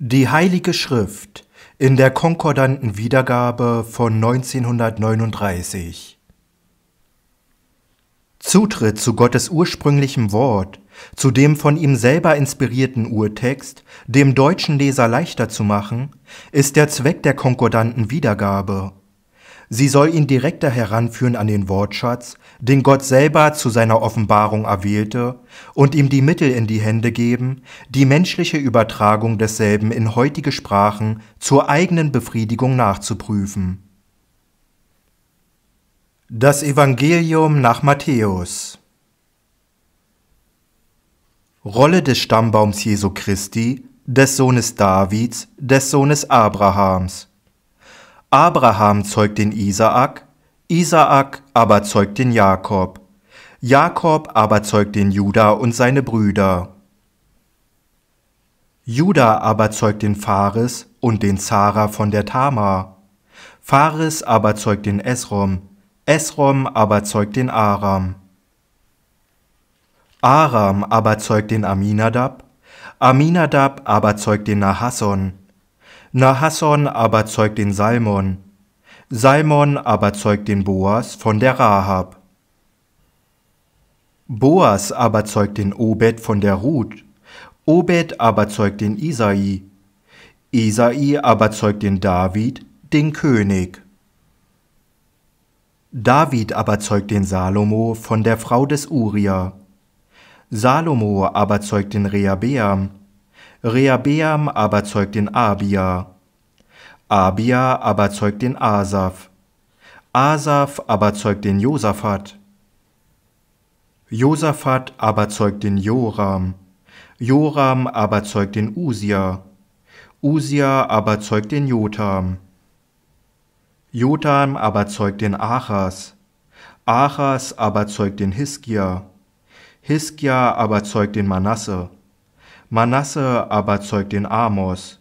Die Heilige Schrift in der konkordanten Wiedergabe von 1939. Zutritt zu Gottes ursprünglichem Wort, zu dem von ihm selber inspirierten Urtext, dem deutschen Leser leichter zu machen, ist der Zweck der konkordanten Wiedergabe Sie soll ihn direkter heranführen an den Wortschatz, den Gott selber zu seiner Offenbarung erwählte, und ihm die Mittel in die Hände geben, die menschliche Übertragung desselben in heutige Sprachen zur eigenen Befriedigung nachzuprüfen. Das Evangelium nach Matthäus Rolle des Stammbaums Jesu Christi, des Sohnes Davids, des Sohnes Abrahams Abraham zeugt den Isaak, Isaak aber zeugt den Jakob, Jakob aber zeugt den Juda und seine Brüder. Juda aber zeugt den Phares und den Zara von der Tamar. Phares aber zeugt den Esrom, Esrom aber zeugt den Aram. Aram aber zeugt den Aminadab, Aminadab aber zeugt den Nahasson, Nahasson aber zeugt den Salmon, Salmon aber zeugt den Boas von der Rahab. Boas aber zeugt den Obed von der Ruth, Obed aber zeugt den Isai, Isai aber zeugt den David, den König. David aber zeugt den Salomo von der Frau des Uria. Salomo aber zeugt den Rehabeam, Rehabeam aber zeugt den Abia. Abia aber zeugt den Asaf. Asaf aber zeugt den Josaphat. Josaphat aber zeugt den Joram. Joram aber zeugt den Usia. Usia aber zeugt den Jotam. Jotam aber zeugt den Achas. Achas aber zeugt den Hiskia. Hiskia aber zeugt den Manasse. Manasse aber zeugt den Amos,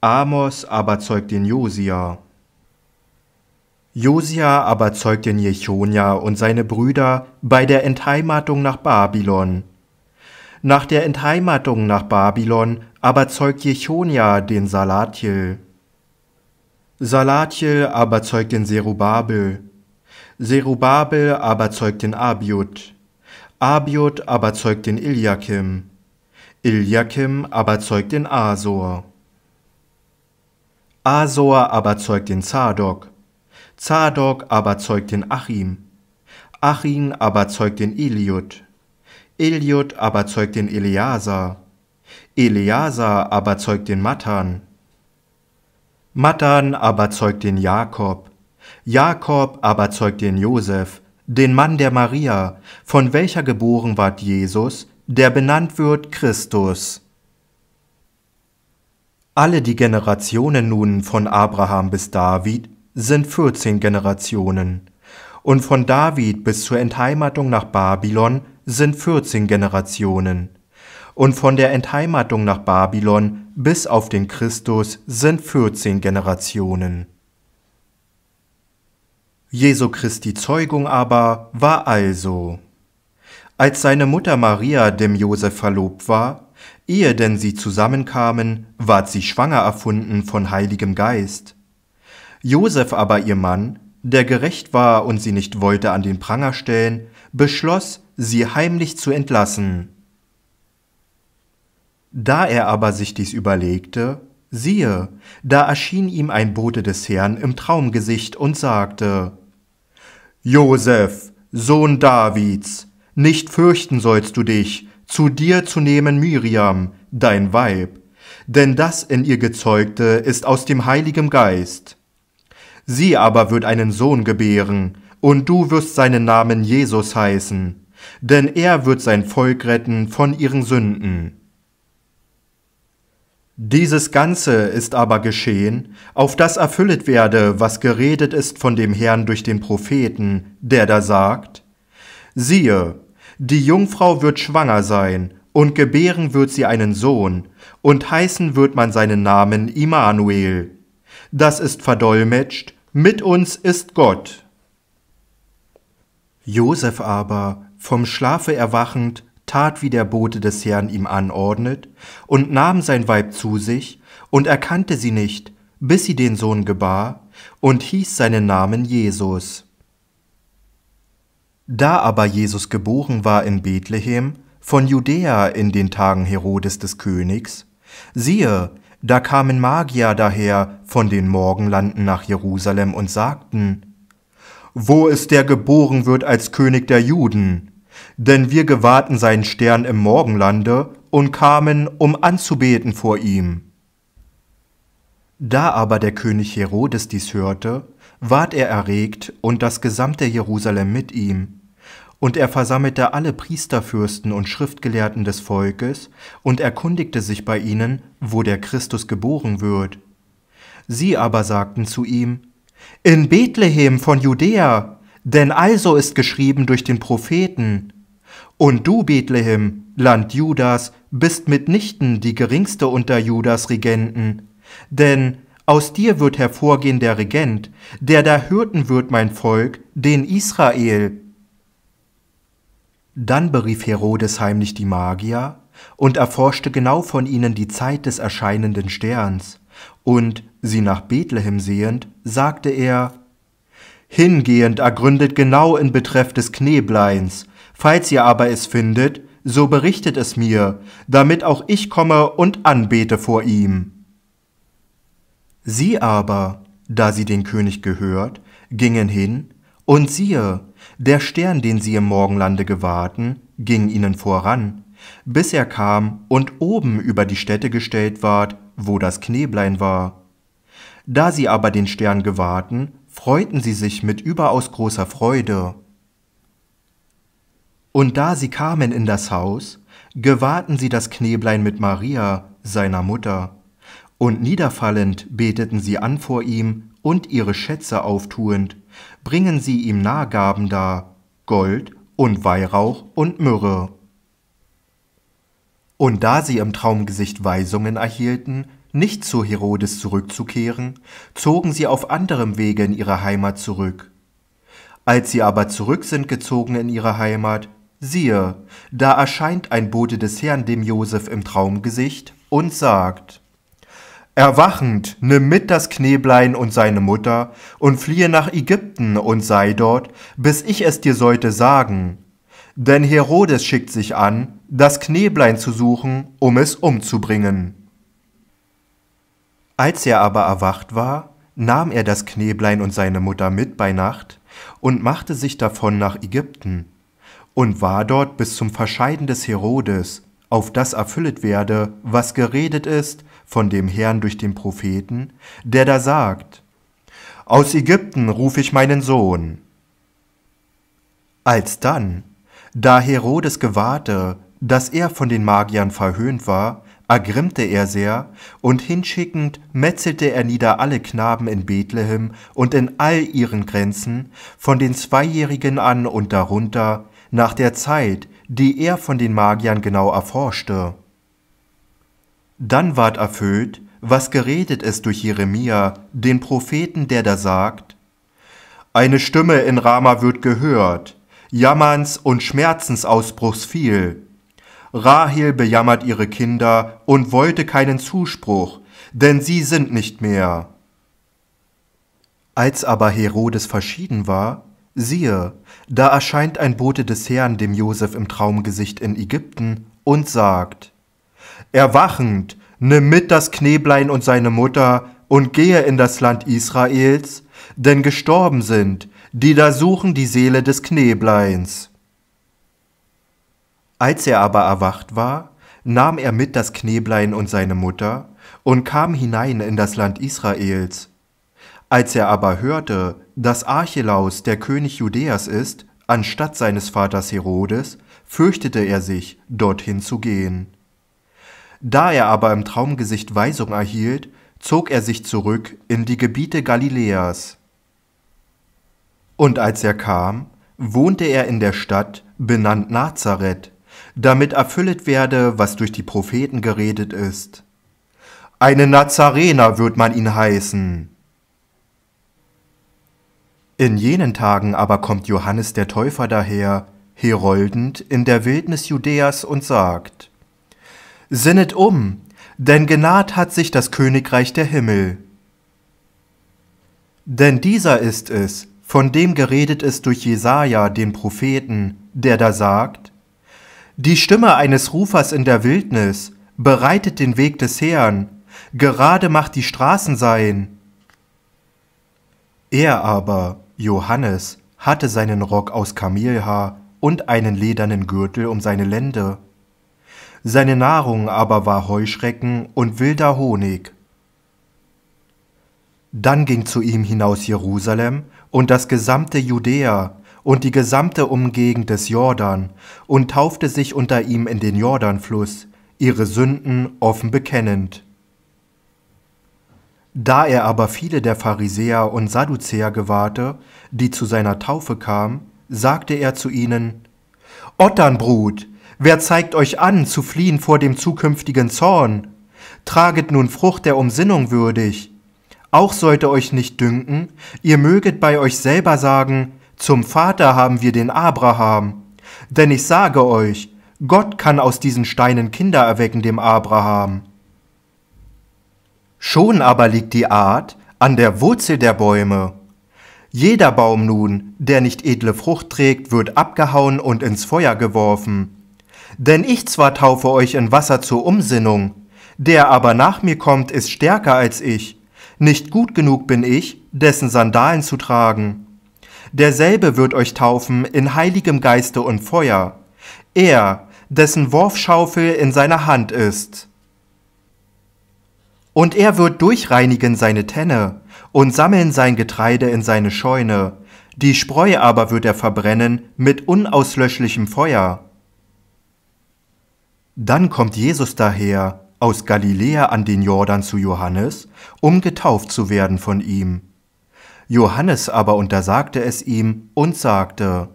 Amos aber zeugt den Josia. Josia aber zeugt den Jechonia und seine Brüder bei der Entheimatung nach Babylon. Nach der Entheimatung nach Babylon aber zeugt Jechonia den Salatiel. Salatiel aber zeugt den Serubabel. Serubabel aber zeugt den Abiud. Abiud aber zeugt den Iliakim. Iliakim aber zeugt den Asor. Asor aber zeugt den Zadok. Zadok aber zeugt den Achim. Achim aber zeugt den Eliud. Eliud aber zeugt den Eleazar. Eleazar aber zeugt den Matan. Matan aber zeugt den Jakob. Jakob aber zeugt den Josef, den Mann der Maria, von welcher geboren ward Jesus, der benannt wird Christus. Alle die Generationen nun von Abraham bis David sind 14 Generationen, und von David bis zur Entheimatung nach Babylon sind 14 Generationen, und von der Entheimatung nach Babylon bis auf den Christus sind 14 Generationen. Jesu Christi Zeugung aber war also als seine Mutter Maria dem Josef verlobt war, ehe denn sie zusammenkamen, ward sie schwanger erfunden von Heiligem Geist. Josef aber ihr Mann, der gerecht war und sie nicht wollte an den Pranger stellen, beschloss, sie heimlich zu entlassen. Da er aber sich dies überlegte, siehe, da erschien ihm ein Bote des Herrn im Traumgesicht und sagte, Josef, Sohn Davids, nicht fürchten sollst du dich, zu dir zu nehmen Miriam, dein Weib, denn das in ihr Gezeugte ist aus dem Heiligen Geist. Sie aber wird einen Sohn gebären, und du wirst seinen Namen Jesus heißen, denn er wird sein Volk retten von ihren Sünden. Dieses Ganze ist aber geschehen, auf das erfüllet werde, was geredet ist von dem Herrn durch den Propheten, der da sagt, Siehe, die Jungfrau wird schwanger sein, und gebären wird sie einen Sohn, und heißen wird man seinen Namen Immanuel. Das ist verdolmetscht, mit uns ist Gott. Josef aber, vom Schlafe erwachend, tat, wie der Bote des Herrn ihm anordnet, und nahm sein Weib zu sich, und erkannte sie nicht, bis sie den Sohn gebar, und hieß seinen Namen Jesus. Da aber Jesus geboren war in Bethlehem, von Judäa in den Tagen Herodes des Königs, siehe, da kamen Magier daher von den Morgenlanden nach Jerusalem und sagten, Wo ist der geboren wird als König der Juden? Denn wir gewahrten seinen Stern im Morgenlande und kamen, um anzubeten vor ihm. Da aber der König Herodes dies hörte, ward er erregt und das gesamte Jerusalem mit ihm. Und er versammelte alle Priesterfürsten und Schriftgelehrten des Volkes und erkundigte sich bei ihnen, wo der Christus geboren wird. Sie aber sagten zu ihm, In Bethlehem von Judäa, denn also ist geschrieben durch den Propheten. Und du, Bethlehem, Land Judas, bist mitnichten die geringste unter Judas Regenten, denn aus dir wird hervorgehen der Regent, der da Hirten wird mein Volk, den Israel. Dann berief Herodes heimlich die Magier und erforschte genau von ihnen die Zeit des erscheinenden Sterns, und sie nach Bethlehem sehend, sagte er, Hingehend ergründet genau in Betreff des Knebleins, falls ihr aber es findet, so berichtet es mir, damit auch ich komme und anbete vor ihm. Sie aber, da sie den König gehört, gingen hin, und siehe, der Stern, den sie im Morgenlande gewahrten, ging ihnen voran, bis er kam und oben über die Stätte gestellt ward, wo das Kneblein war. Da sie aber den Stern gewahrten, freuten sie sich mit überaus großer Freude. Und da sie kamen in das Haus, gewahrten sie das Kneblein mit Maria, seiner Mutter und niederfallend beteten sie an vor ihm und ihre Schätze auftuend, bringen sie ihm Nahgaben dar, Gold und Weihrauch und Myrrhe. Und da sie im Traumgesicht Weisungen erhielten, nicht zu Herodes zurückzukehren, zogen sie auf anderem Wege in ihre Heimat zurück. Als sie aber zurück sind gezogen in ihre Heimat, siehe, da erscheint ein Bote des Herrn dem Josef im Traumgesicht und sagt, Erwachend nimm mit das Kneblein und seine Mutter und fliehe nach Ägypten und sei dort, bis ich es dir sollte sagen. Denn Herodes schickt sich an, das Kneblein zu suchen, um es umzubringen. Als er aber erwacht war, nahm er das Kneblein und seine Mutter mit bei Nacht und machte sich davon nach Ägypten und war dort bis zum Verscheiden des Herodes, auf das erfüllet werde, was geredet ist von dem Herrn durch den Propheten, der da sagt, Aus Ägypten rufe ich meinen Sohn. Als dann, da Herodes gewahrte, dass er von den Magiern verhöhnt war, ergrimmte er sehr, und hinschickend metzelte er nieder alle Knaben in Bethlehem und in all ihren Grenzen, von den Zweijährigen an und darunter, nach der Zeit, die er von den Magiern genau erforschte. Dann ward erfüllt, was geredet ist durch Jeremia, den Propheten, der da sagt, Eine Stimme in Rama wird gehört, Jammerns und Schmerzensausbruchs viel. Rahel bejammert ihre Kinder und wollte keinen Zuspruch, denn sie sind nicht mehr. Als aber Herodes verschieden war, siehe, da erscheint ein Bote des Herrn dem Josef im Traumgesicht in Ägypten und sagt, Erwachend, nimm mit das Kneblein und seine Mutter und gehe in das Land Israels, denn gestorben sind, die da suchen die Seele des Knebleins. Als er aber erwacht war, nahm er mit das Kneblein und seine Mutter und kam hinein in das Land Israels. Als er aber hörte, dass Archelaus der König Judäas ist, anstatt seines Vaters Herodes, fürchtete er sich, dorthin zu gehen. Da er aber im Traumgesicht Weisung erhielt, zog er sich zurück in die Gebiete Galiläas. Und als er kam, wohnte er in der Stadt, benannt Nazareth, damit erfüllet werde, was durch die Propheten geredet ist. Eine Nazarener wird man ihn heißen. In jenen Tagen aber kommt Johannes der Täufer daher, heroldend in der Wildnis Judäas und sagt, Sinnet um, denn genaht hat sich das Königreich der Himmel. Denn dieser ist es, von dem geredet ist durch Jesaja, den Propheten, der da sagt: Die Stimme eines Rufers in der Wildnis bereitet den Weg des Herrn, gerade macht die Straßen sein. Er aber, Johannes, hatte seinen Rock aus Kamelhaar und einen ledernen Gürtel um seine Lände seine Nahrung aber war Heuschrecken und wilder Honig. Dann ging zu ihm hinaus Jerusalem und das gesamte Judäa und die gesamte Umgegend des Jordan und taufte sich unter ihm in den Jordanfluss, ihre Sünden offen bekennend. Da er aber viele der Pharisäer und Sadduzäer gewahrte, die zu seiner Taufe kamen, sagte er zu ihnen, Otternbrut, Wer zeigt euch an, zu fliehen vor dem zukünftigen Zorn? Traget nun Frucht der Umsinnung würdig. Auch sollte euch nicht dünken, ihr möget bei euch selber sagen, zum Vater haben wir den Abraham. Denn ich sage euch, Gott kann aus diesen Steinen Kinder erwecken dem Abraham. Schon aber liegt die Art an der Wurzel der Bäume. Jeder Baum nun, der nicht edle Frucht trägt, wird abgehauen und ins Feuer geworfen. Denn ich zwar taufe euch in Wasser zur Umsinnung, der aber nach mir kommt, ist stärker als ich. Nicht gut genug bin ich, dessen Sandalen zu tragen. Derselbe wird euch taufen in heiligem Geiste und Feuer. Er, dessen Wurfschaufel in seiner Hand ist. Und er wird durchreinigen seine Tenne und sammeln sein Getreide in seine Scheune. Die Spreu aber wird er verbrennen mit unauslöschlichem Feuer. Dann kommt Jesus daher aus Galiläa an den Jordan zu Johannes, um getauft zu werden von ihm. Johannes aber untersagte es ihm und sagte,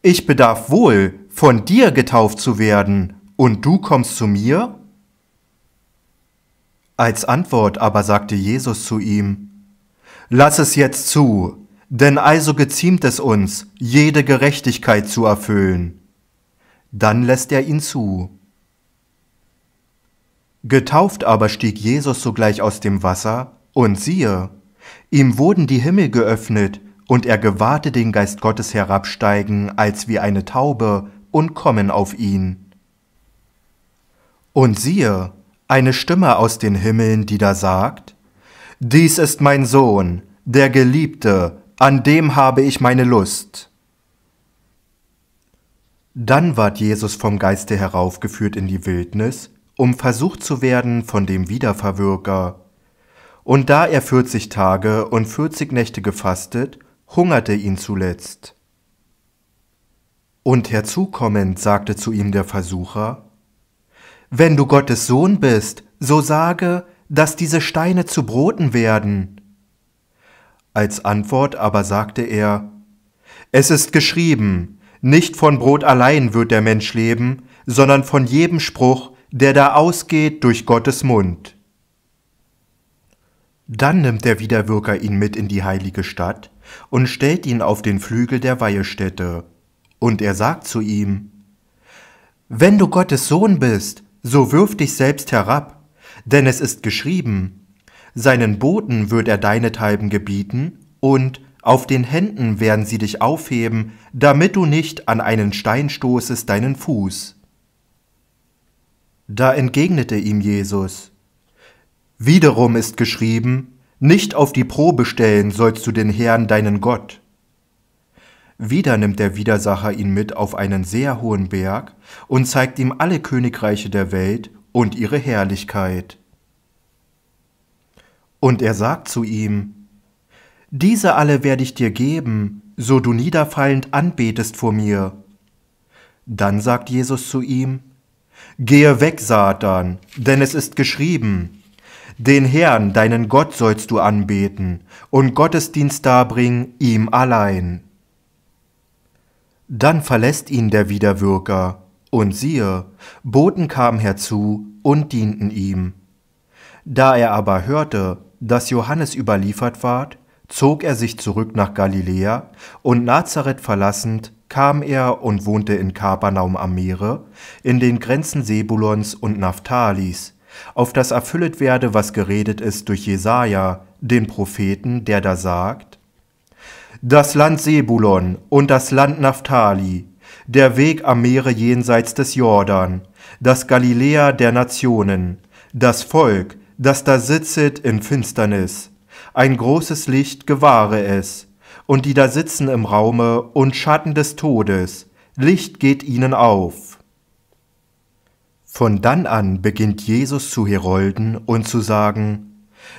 Ich bedarf wohl, von dir getauft zu werden, und du kommst zu mir? Als Antwort aber sagte Jesus zu ihm, Lass es jetzt zu, denn also geziemt es uns, jede Gerechtigkeit zu erfüllen. Dann lässt er ihn zu. Getauft aber stieg Jesus sogleich aus dem Wasser, und siehe, ihm wurden die Himmel geöffnet, und er gewahrte den Geist Gottes herabsteigen als wie eine Taube und kommen auf ihn. Und siehe, eine Stimme aus den Himmeln, die da sagt, Dies ist mein Sohn, der Geliebte, an dem habe ich meine Lust. Dann ward Jesus vom Geiste heraufgeführt in die Wildnis, um versucht zu werden von dem Wiederverwürger. Und da er vierzig Tage und vierzig Nächte gefastet, hungerte ihn zuletzt. Und herzukommend sagte zu ihm der Versucher, Wenn du Gottes Sohn bist, so sage, dass diese Steine zu Broten werden. Als Antwort aber sagte er, Es ist geschrieben, nicht von Brot allein wird der Mensch leben, sondern von jedem Spruch, der da ausgeht durch Gottes Mund. Dann nimmt der Widerwirker ihn mit in die heilige Stadt und stellt ihn auf den Flügel der Weihestätte. Und er sagt zu ihm, Wenn du Gottes Sohn bist, so wirf dich selbst herab, denn es ist geschrieben, seinen Boten wird er deinethalben gebieten, und auf den Händen werden sie dich aufheben, damit du nicht an einen Stein stoßest deinen Fuß. Da entgegnete ihm Jesus, Wiederum ist geschrieben, nicht auf die Probe stellen sollst du den Herrn, deinen Gott. Wieder nimmt der Widersacher ihn mit auf einen sehr hohen Berg und zeigt ihm alle Königreiche der Welt und ihre Herrlichkeit. Und er sagt zu ihm, Diese alle werde ich dir geben, so du niederfallend anbetest vor mir. Dann sagt Jesus zu ihm, Gehe weg, Satan, denn es ist geschrieben, den Herrn, deinen Gott, sollst du anbeten und Gottesdienst darbringen ihm allein. Dann verlässt ihn der Widerwürger, und siehe, Boten kamen herzu und dienten ihm. Da er aber hörte, dass Johannes überliefert ward, zog er sich zurück nach Galiläa und Nazareth verlassend kam er und wohnte in Kapernaum am Meere, in den Grenzen Sebulons und Naphtalis, auf das erfüllet werde, was geredet ist durch Jesaja, den Propheten, der da sagt: Das Land Sebulon und das Land Naphtali, der Weg am Meere jenseits des Jordan, das Galiläa der Nationen, das Volk, das da sitzet in Finsternis. Ein großes Licht gewahre es, und die da sitzen im Raume und Schatten des Todes, Licht geht ihnen auf. Von dann an beginnt Jesus zu herolden und zu sagen,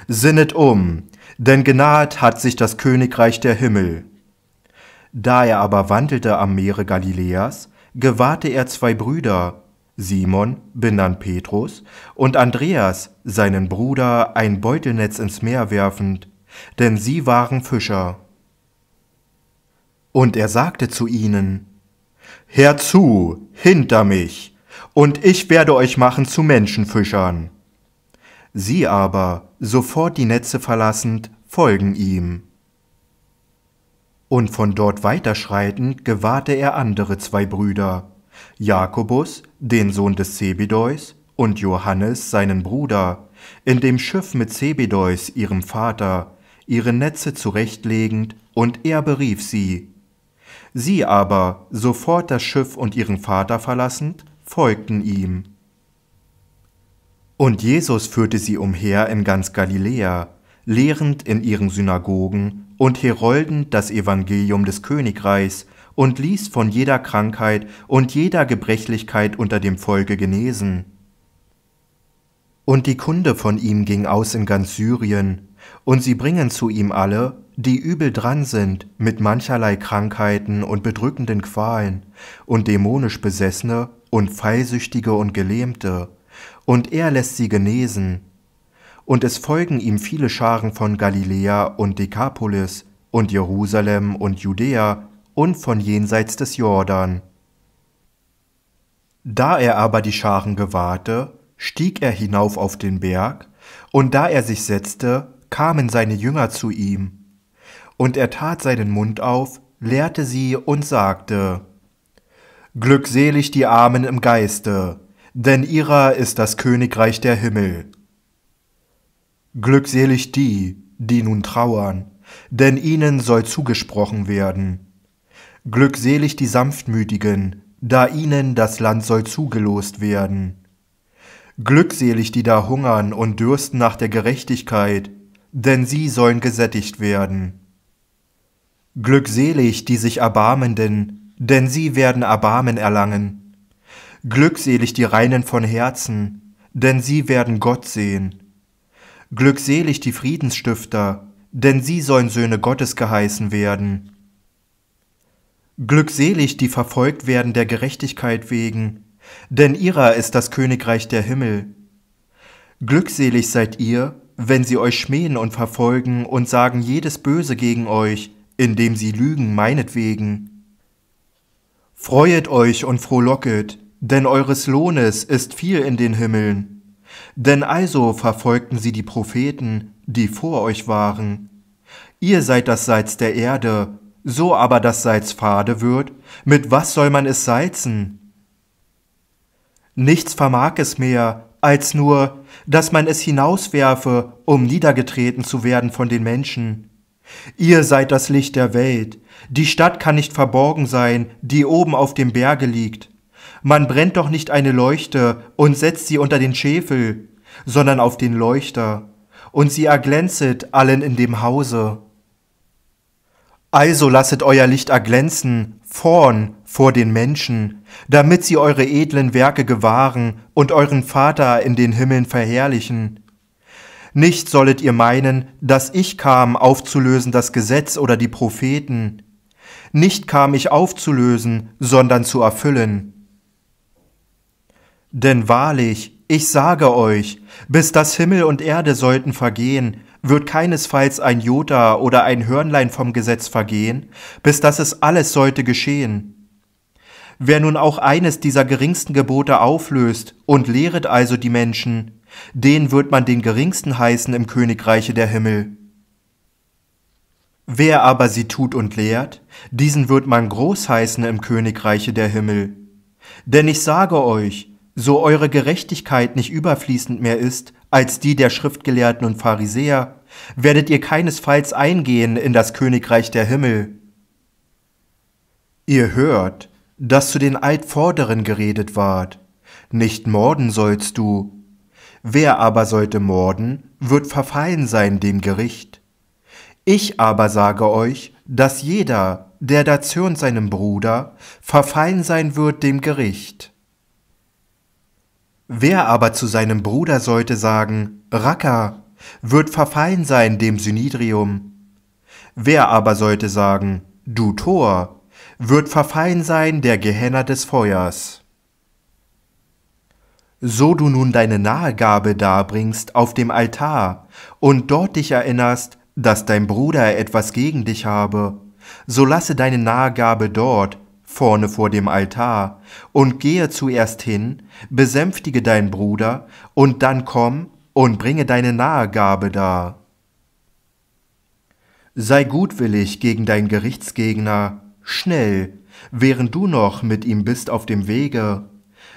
Sinnet um, denn genaht hat sich das Königreich der Himmel. Da er aber wandelte am Meere Galiläas, gewahrte er zwei Brüder, Simon, benannt Petrus, und Andreas, seinen Bruder, ein Beutelnetz ins Meer werfend, denn sie waren Fischer. Und er sagte zu ihnen, Herzu, hinter mich, und ich werde euch machen zu Menschenfischern. Sie aber, sofort die Netze verlassend, folgen ihm. Und von dort weiterschreitend gewahrte er andere zwei Brüder, Jakobus, den Sohn des Zebedeus, und Johannes, seinen Bruder, in dem Schiff mit Zebedeus, ihrem Vater, ihre Netze zurechtlegend, und er berief sie. Sie aber, sofort das Schiff und ihren Vater verlassend, folgten ihm. Und Jesus führte sie umher in ganz Galiläa, lehrend in ihren Synagogen und heroldend das Evangelium des Königreichs und ließ von jeder Krankheit und jeder Gebrechlichkeit unter dem Volke genesen. Und die Kunde von ihm ging aus in ganz Syrien, und sie bringen zu ihm alle, die übel dran sind mit mancherlei Krankheiten und bedrückenden Qualen, und dämonisch Besessene und Pfeilsüchtige und Gelähmte, und er lässt sie genesen. Und es folgen ihm viele Scharen von Galiläa und Dekapolis und Jerusalem und Judäa und von jenseits des Jordan. Da er aber die Scharen gewahrte, stieg er hinauf auf den Berg, und da er sich setzte, kamen seine Jünger zu ihm und er tat seinen Mund auf, lehrte sie und sagte, Glückselig die Armen im Geiste, denn ihrer ist das Königreich der Himmel. Glückselig die, die nun trauern, denn ihnen soll zugesprochen werden. Glückselig die Sanftmütigen, da ihnen das Land soll zugelost werden. Glückselig die da hungern und dürsten nach der Gerechtigkeit, denn sie sollen gesättigt werden. Glückselig die sich Erbarmenden, denn sie werden Erbarmen erlangen. Glückselig die Reinen von Herzen, denn sie werden Gott sehen. Glückselig die Friedensstifter, denn sie sollen Söhne Gottes geheißen werden. Glückselig die verfolgt werden der Gerechtigkeit wegen, denn ihrer ist das Königreich der Himmel. Glückselig seid ihr, wenn sie euch schmähen und verfolgen und sagen jedes Böse gegen euch, indem sie lügen meinetwegen. Freuet euch und frohlocket, denn eures Lohnes ist viel in den Himmeln. Denn also verfolgten sie die Propheten, die vor euch waren. Ihr seid das Salz der Erde, so aber das Salz fade wird, mit was soll man es salzen? Nichts vermag es mehr, als nur, dass man es hinauswerfe, um niedergetreten zu werden von den Menschen. Ihr seid das Licht der Welt. Die Stadt kann nicht verborgen sein, die oben auf dem Berge liegt. Man brennt doch nicht eine Leuchte und setzt sie unter den Schäfel, sondern auf den Leuchter, und sie erglänzet allen in dem Hause. Also lasset euer Licht erglänzen vorn vor den Menschen, damit sie eure edlen Werke gewahren und euren Vater in den Himmeln verherrlichen. Nicht sollet ihr meinen, dass ich kam aufzulösen das Gesetz oder die Propheten. Nicht kam ich aufzulösen, sondern zu erfüllen. Denn wahrlich, ich sage euch, bis das Himmel und Erde sollten vergehen, wird keinesfalls ein Jota oder ein Hörnlein vom Gesetz vergehen, bis das es alles sollte geschehen. Wer nun auch eines dieser geringsten Gebote auflöst und lehret also die Menschen, den wird man den geringsten heißen im Königreiche der Himmel. Wer aber sie tut und lehrt, diesen wird man groß heißen im Königreiche der Himmel. Denn ich sage euch, so eure Gerechtigkeit nicht überfließend mehr ist als die der Schriftgelehrten und Pharisäer, werdet ihr keinesfalls eingehen in das Königreich der Himmel. Ihr hört, dass zu den Altvorderen geredet ward, nicht morden sollst du, Wer aber sollte morden, wird verfallen sein dem Gericht. Ich aber sage euch, dass jeder, der da zürnt seinem Bruder, verfallen sein wird dem Gericht. Wer aber zu seinem Bruder sollte sagen, Racker, wird verfallen sein dem Synidrium. Wer aber sollte sagen, du Tor, wird verfallen sein der Gehenner des Feuers so du nun deine Nahegabe darbringst auf dem Altar und dort dich erinnerst, dass dein Bruder etwas gegen dich habe, so lasse deine Nahegabe dort, vorne vor dem Altar, und gehe zuerst hin, besänftige deinen Bruder, und dann komm und bringe deine Nahegabe dar. Sei gutwillig gegen deinen Gerichtsgegner, schnell, während du noch mit ihm bist auf dem Wege,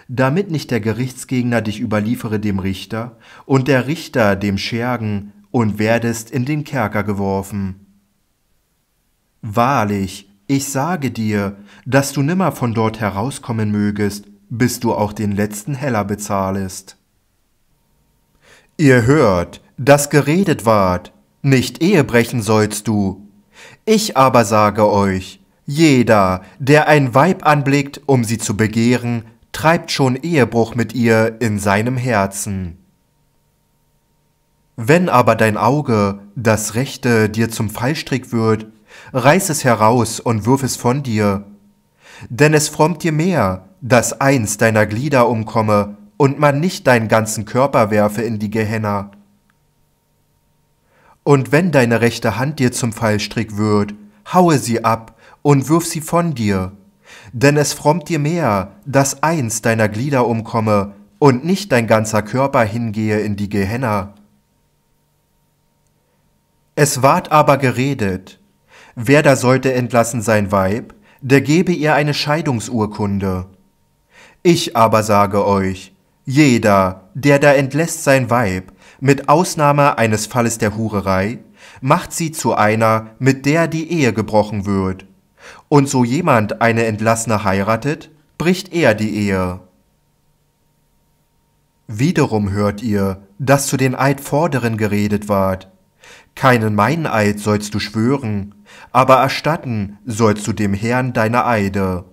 damit nicht der Gerichtsgegner dich überliefere dem Richter und der Richter dem Schergen und werdest in den Kerker geworfen. Wahrlich, ich sage dir, dass du nimmer von dort herauskommen mögest, bis du auch den letzten Heller bezahlest. Ihr hört, dass geredet ward, nicht Ehe brechen sollst du. Ich aber sage euch, jeder, der ein Weib anblickt, um sie zu begehren, treibt schon Ehebruch mit ihr in seinem Herzen. Wenn aber dein Auge, das rechte, dir zum Fallstrick wird, reiß es heraus und wirf es von dir. Denn es frommt dir mehr, dass eins deiner Glieder umkomme und man nicht deinen ganzen Körper werfe in die Gehenna. Und wenn deine rechte Hand dir zum Fallstrick wird, haue sie ab und wirf sie von dir denn es frommt dir mehr, dass eins deiner Glieder umkomme und nicht dein ganzer Körper hingehe in die Gehenna. Es ward aber geredet, wer da sollte entlassen sein Weib, der gebe ihr eine Scheidungsurkunde. Ich aber sage euch, jeder, der da entlässt sein Weib, mit Ausnahme eines Falles der Hurerei, macht sie zu einer, mit der die Ehe gebrochen wird und so jemand eine Entlassene heiratet, bricht er die Ehe. Wiederum hört ihr, dass zu den Eidvorderen geredet ward. Keinen Meineid sollst du schwören, aber erstatten sollst du dem Herrn deine Eide.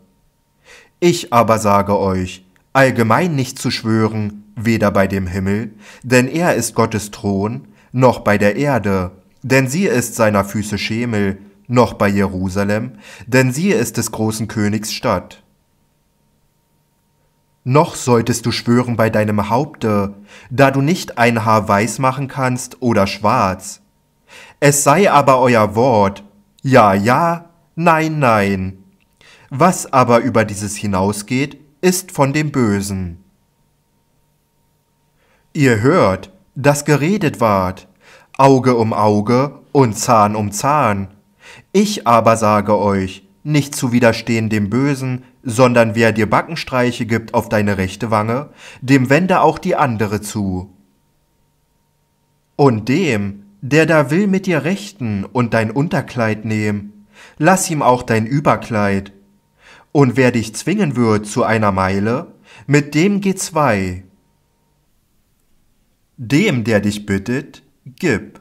Ich aber sage euch, allgemein nicht zu schwören, weder bei dem Himmel, denn er ist Gottes Thron, noch bei der Erde, denn sie ist seiner Füße Schemel, noch bei Jerusalem, denn sie ist des großen Königs Stadt. Noch solltest du schwören bei deinem Haupte, da du nicht ein Haar weiß machen kannst oder schwarz. Es sei aber euer Wort, ja, ja, nein, nein. Was aber über dieses hinausgeht, ist von dem Bösen. Ihr hört, dass geredet ward, Auge um Auge und Zahn um Zahn, ich aber sage euch, nicht zu widerstehen dem Bösen, sondern wer dir Backenstreiche gibt auf deine rechte Wange, dem wende auch die andere zu. Und dem, der da will mit dir rechten und dein Unterkleid nehmen, lass ihm auch dein Überkleid. Und wer dich zwingen wird zu einer Meile, mit dem geh zwei. Dem, der dich bittet, gib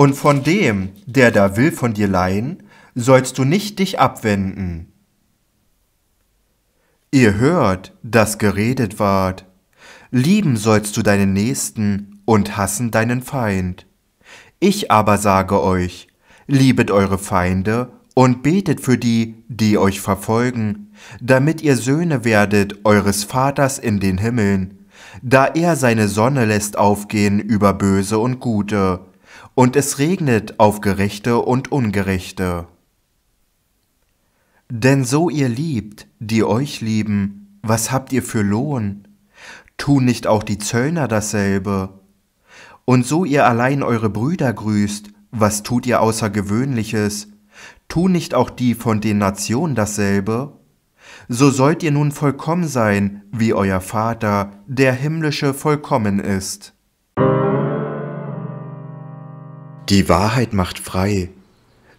und von dem, der da will von dir leihen, sollst du nicht dich abwenden. Ihr hört, dass geredet ward, lieben sollst du deinen Nächsten und hassen deinen Feind. Ich aber sage euch, liebet eure Feinde und betet für die, die euch verfolgen, damit ihr Söhne werdet eures Vaters in den Himmeln, da er seine Sonne lässt aufgehen über Böse und Gute, und es regnet auf Gerechte und Ungerechte. Denn so ihr liebt, die euch lieben, was habt ihr für Lohn? Tun nicht auch die Zöllner dasselbe? Und so ihr allein eure Brüder grüßt, was tut ihr außergewöhnliches? Tun nicht auch die von den Nationen dasselbe? So sollt ihr nun vollkommen sein, wie euer Vater, der himmlische, vollkommen ist. Die Wahrheit macht frei.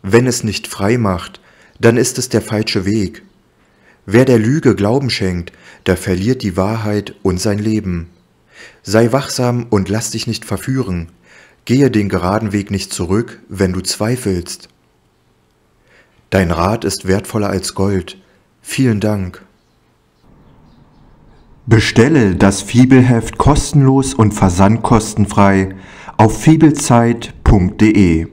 Wenn es nicht frei macht, dann ist es der falsche Weg. Wer der Lüge Glauben schenkt, der verliert die Wahrheit und sein Leben. Sei wachsam und lass dich nicht verführen. Gehe den geraden Weg nicht zurück, wenn du zweifelst. Dein Rat ist wertvoller als Gold. Vielen Dank. Bestelle das Fibelheft kostenlos und versandkostenfrei auf fibelzeit.de www.ftf.de